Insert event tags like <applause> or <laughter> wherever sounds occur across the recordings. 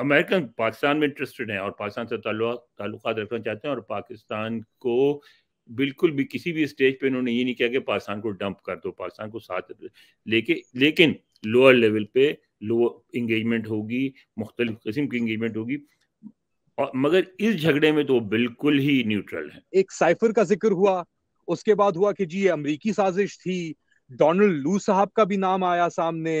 American Pakistan में interested हैं और पाकिस्तान से ताल्लुक रखना चाहते हैं और पाकिस्तान को बिल्कुल भी किसी भी स्टेज पे इन्होंने ये नहीं किया कि पाकिस्तान को डंप कर दो पाकिस्तान को साथ लेके लेकिन लोअर लेवल पे लो इंगेजमेंट होगी मुख्तलिफ किस्म की इंगेजमेंट होगी और मगर इस झगड़े में तो बिल्कुल ही न्यूट्रल है एक साइफर का जिक्र हुआ उसके बाद हुआ कि जी ये अमरीकी साजिश थी डोनाल्ड लू साहब का भी नाम आया सामने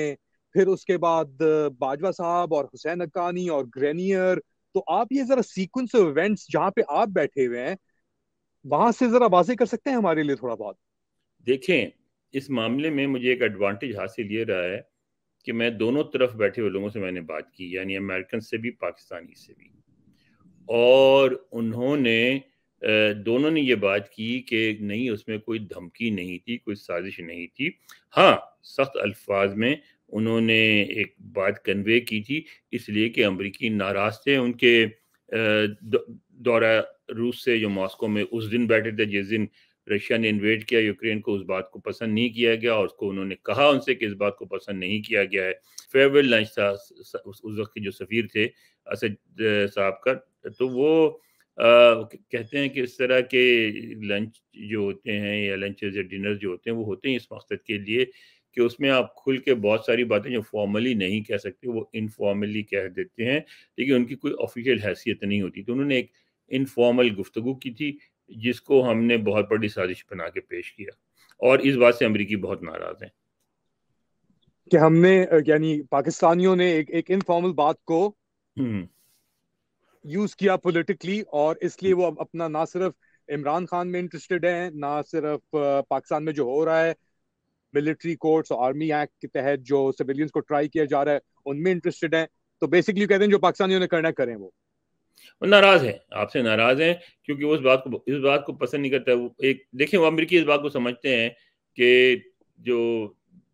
फिर उसके बाद बाजवा साहब और हुसैन अकानी और ग्रेनियर तो आप ये जरा सीक्वेंस ऑफ इवेंट्स जहाँ पे आप बैठे हुए हैं वहां से जरा वाजे कर सकते हैं हमारे लिए थोड़ा बहुत देखें इस मामले में मुझे एक एडवांटेज हासिल ये रहा है कि मैं दोनों तरफ बैठे हुए लोगों से मैंने बात की यानी अमेरिकन से भी पाकिस्तानी से भी और उन्होंने दोनों ने ये बात की कि नहीं उसमें कोई धमकी नहीं थी कोई साजिश नहीं थी हाँ सख्त अल्फाज में उन्होंने एक बात कन्वे की थी इसलिए कि अमरीकी नाराज थे उनके दौरा रूस से जो मॉस्को में उस दिन बैठे थे जिस दिन रशिया ने इन्वेट किया यूक्रेन को उस बात को पसंद नहीं किया गया और उसको उन्होंने कहा उनसे कि इस बात को पसंद नहीं किया गया है फेयरवेल लंच था उस वक्त के जो सफ़ीर थे असद साहब का तो वो आ, कहते हैं कि इस तरह के लंच जो होते हैं या लंचेज या डिनर जो होते हैं वो होते हैं इस मकसद के लिए कि उसमें आप खुल के बहुत सारी बातें जो फॉर्मली नहीं कह सकते वो इनफॉर्मली कह देते हैं लेकिन उनकी कोई ऑफिशियल हैसियत नहीं होती तो उन्होंने एक इनफॉर्मल गुफ्तु की थी जिसको हमने बहुत बड़ी साजिश बना के पेश किया और इस बात से अमरीकी बहुत नाराज हैं कि हमने यानी पाकिस्तानियों ने एक एक इनफॉर्मल बात को यूज हम्म। किया पॉलिटिकली और इसलिए वो अब अपना ना सिर्फ इमरान खान में इंटरेस्टेड है ना सिर्फ पाकिस्तान में जो हो रहा है मिलिट्री कोर्ट्स और आर्मी एक्ट के तहत जो सिविलियंस को ट्राई किया जा रहा है उनमें इंटरेस्टेड है तो बेसिकली कहते हैं जो पाकिस्तानियों ने करना करें वो वो नाराज है आपसे नाराज है क्योंकि वो इस बात को इस बात को पसंद नहीं करता वो एक देखिए वो अमेरिकी इस बात को समझते हैं कि जो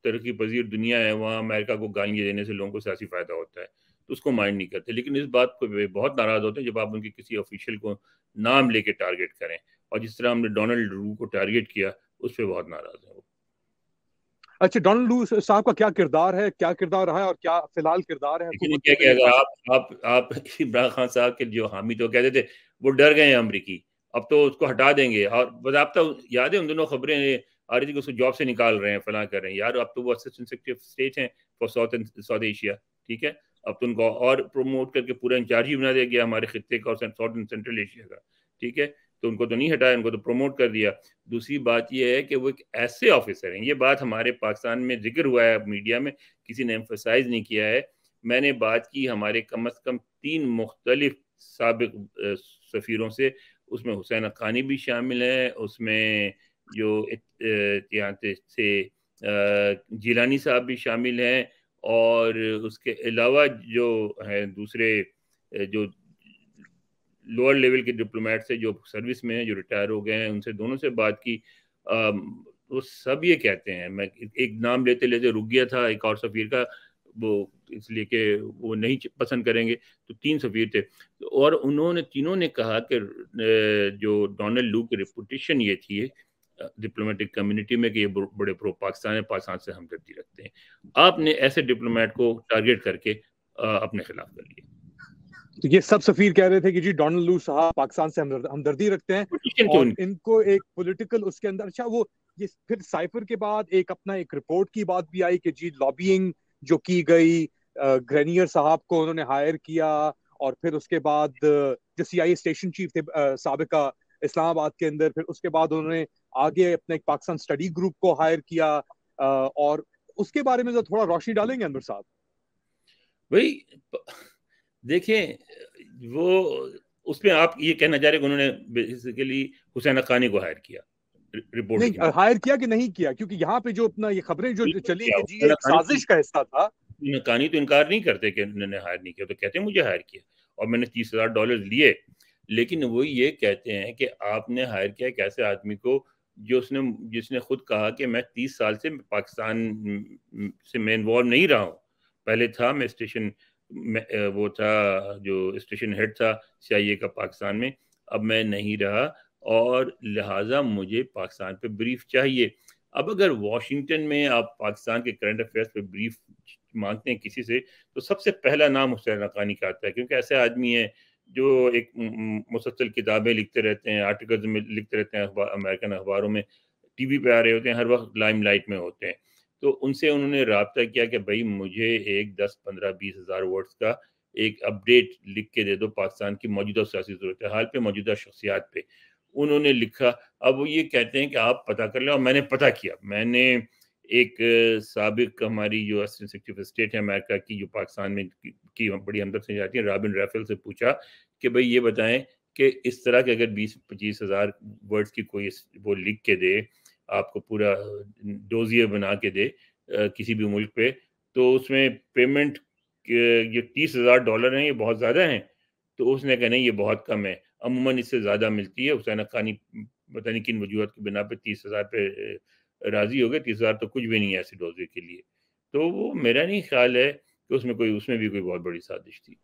तरक्की पजीर दुनिया है वहाँ अमेरिका को गालियाँ देने से लोगों को सियासी फ़ायदा होता है तो उसको माइंड नहीं करते लेकिन इस बात को बहुत नाराज़ होते हैं जब आप उनके किसी ऑफिशियल को नाम लेके टारगेट करें और जिस तरह हमने डोनाल्ड रू को टारगेट किया उस पर बहुत नाराज़ है वो अच्छा डोनाल्ड लू साहब का क्या किरदार है क्या किरदार रहा है और क्या फिलहाल किरदार है क्या क्या क्या आप आप आप <laughs> इमरान खान साहब के जो हामी तो कहते थे वो डर गए हैं अमरीकी अब तो उसको हटा देंगे और बाबा याद है उन दोनों खबरें आ रही थी कि उसको जॉब से निकाल रहे हैं फला कर रहे हैं यार अब तो वो असिस्टेंट सेक्रेटरी स्टेट हैं फॉर साउथ साउथ एशिया ठीक है अब तो उनको और प्रोमोट करके पूरा इंचार्ज ही बना दिया गया हमारे खत्े का और साउथ सेंट्रल एशिया का ठीक है तो उनको तो नहीं हटाया उनको तो प्रमोट कर दिया दूसरी बात यह है कि वो एक ऐसे ऑफिसर हैं ये बात हमारे पाकिस्तान में जिक्र हुआ है मीडिया में किसी ने एम्फोसाइज नहीं किया है मैंने बात की हमारे कम अज़ कम तीन मुख्तलिफ सबक सफ़ीरों से उसमें हुसैन खानी भी शामिल है उसमें जो यहाँ से जीलानी साहब भी शामिल हैं और उसके अलावा जो है दूसरे जो लोअर लेवल के डिप्लोमेट से जो सर्विस में हैं जो रिटायर हो गए हैं उनसे दोनों से बात की वो सब ये कहते हैं मैं एक नाम लेते लेते रुक गया था एक और सफ़ीर का वो इसलिए कि वो नहीं पसंद करेंगे तो तीन सफ़ीर थे और उन्होंने तीनों ने कहा कि जो डोनाल्ड लू की रिपोटेशन ये थी डिप्लोमेटिक कम्युनिटी में कि ये बड़े प्रो पाकिस्तान है पाकिस्तान से हमदर्दी रखते हैं आपने ऐसे डिप्लोमेट को टारगेट करके अपने खिलाफ कर लिया तो ये सब सफीर कह रहे थे कि जी डोनाल्ड लू साहब पाकिस्तान से हमदर्दी रखते हैं और इनको एक पॉलिटिकल उसके अंदर अच्छा वो ये फिर साइफर के बाद एक अपना एक रिपोर्ट की बात भी आई कि जी लॉबिंग जो की गई ग्रेनियर साहब को उन्होंने हायर किया और फिर उसके बाद जो सीआईए स्टेशन चीफ थे सबका इस्लामाबाद के अंदर फिर उसके बाद उन्होंने आगे अपने एक पाकिस्तान स्टडी ग्रुप को हायर किया और उसके बारे में जो तो थोड़ा रोशनी डालेंगे अनवर साहब भाई देखिए वो उसमें आप ये कहना चाह रहे उन्होंने बेसिकली हुसैन अकानी को हायर किया रिपोर्ट नहीं किया। हायर किया कि नहीं किया क्योंकि यहाँ पे जो अपना ये खबरें जो चली साजिश का हिस्सा था नकानी तो इनकार नहीं करते कि उन्होंने हायर नहीं किया तो कहते हैं मुझे हायर किया और मैंने तीस हजार डॉलर लिए लेकिन वो ये कहते हैं कि आपने हायर किया एक ऐसे आदमी को जो उसने जिसने खुद कहा कि मैं तीस साल से पाकिस्तान से मैं इन्वॉल्व नहीं रहा हूँ पहले था मैं स्टेशन वो था जो स्टेशन हेड था सी का पाकिस्तान में अब मैं नहीं रहा और लिहाजा मुझे पाकिस्तान पे ब्रीफ चाहिए अब अगर वाशिंगटन में आप पाकिस्तान के करंट अफेयर्स पे ब्रीफ मांगते हैं किसी से तो सबसे पहला नाम हुसैन नकानी का आता है क्योंकि ऐसे आदमी है जो एक मुसलसल किताबें लिखते रहते हैं आर्टिकल्स में लिखते रहते हैं अमेरिकन अखबारों में टीवी पे आ रहे होते हैं हर वक्त लाइट में होते हैं तो उनसे उन्होंने रबता किया कि भाई मुझे एक दस पंद्रह बीस हज़ार वर्ड्स का एक अपडेट लिख के दे दो पाकिस्तान की मौजूदा सियासी सूरत हाल पे मौजूदा शख्सियात पे उन्होंने लिखा अब वो ये कहते हैं कि आप पता कर लें और मैंने पता किया मैंने एक सबक हमारी जो असिस्टेंट ऑफ स्टेट है अमेरिका की जो पाकिस्तान में की बड़ी हमदर्द से जाती है राबिन राफेल से पूछा कि भाई ये बताएं कि इस तरह के अगर बीस पच्चीस हज़ार वर्ड्स की कोई वो लिख के दे आपको पूरा डोजियर बना के दे किसी भी मुल्क पे तो उसमें पेमेंट ये तीस हज़ार डॉलर हैं ये बहुत ज़्यादा हैं तो उसने कहा नहीं ये बहुत कम है अमूमन इससे ज़्यादा मिलती है हुसैन खानी पता नहीं किन वजूहत की बिना पे तीस हज़ार पे राज़ी हो गए तीस हज़ार तो कुछ भी नहीं है ऐसे डोजे के लिए तो वो मेरा नहीं ख्याल है कि उसमें कोई उसमें भी कोई बहुत बड़ी साजिश थी